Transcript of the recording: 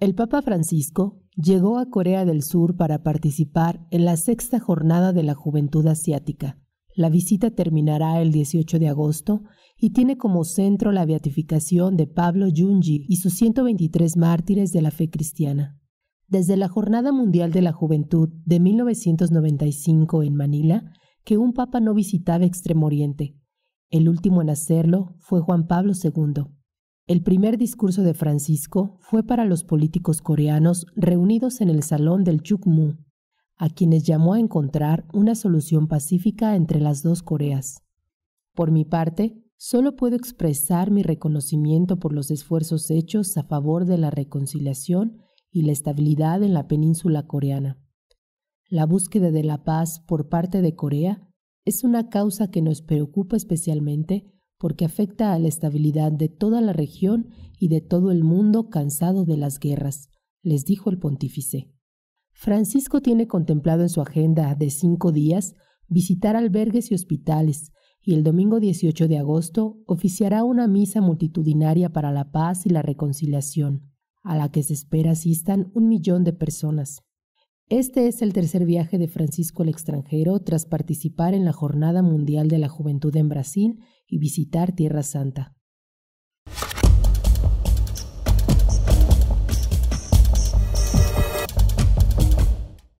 El Papa Francisco llegó a Corea del Sur para participar en la sexta jornada de la Juventud Asiática. La visita terminará el 18 de agosto y tiene como centro la beatificación de Pablo Junji y sus 123 mártires de la fe cristiana. Desde la Jornada Mundial de la Juventud de 1995 en Manila, que un papa no visitaba Extremo Oriente. El último en hacerlo fue Juan Pablo II. El primer discurso de Francisco fue para los políticos coreanos reunidos en el Salón del Chukmu, a quienes llamó a encontrar una solución pacífica entre las dos Coreas. Por mi parte, solo puedo expresar mi reconocimiento por los esfuerzos hechos a favor de la reconciliación y la estabilidad en la península coreana. La búsqueda de la paz por parte de Corea es una causa que nos preocupa especialmente porque afecta a la estabilidad de toda la región y de todo el mundo cansado de las guerras, les dijo el pontífice. Francisco tiene contemplado en su agenda de cinco días visitar albergues y hospitales, y el domingo 18 de agosto oficiará una misa multitudinaria para la paz y la reconciliación, a la que se espera asistan un millón de personas. Este es el tercer viaje de Francisco al extranjero tras participar en la Jornada Mundial de la Juventud en Brasil y visitar Tierra Santa.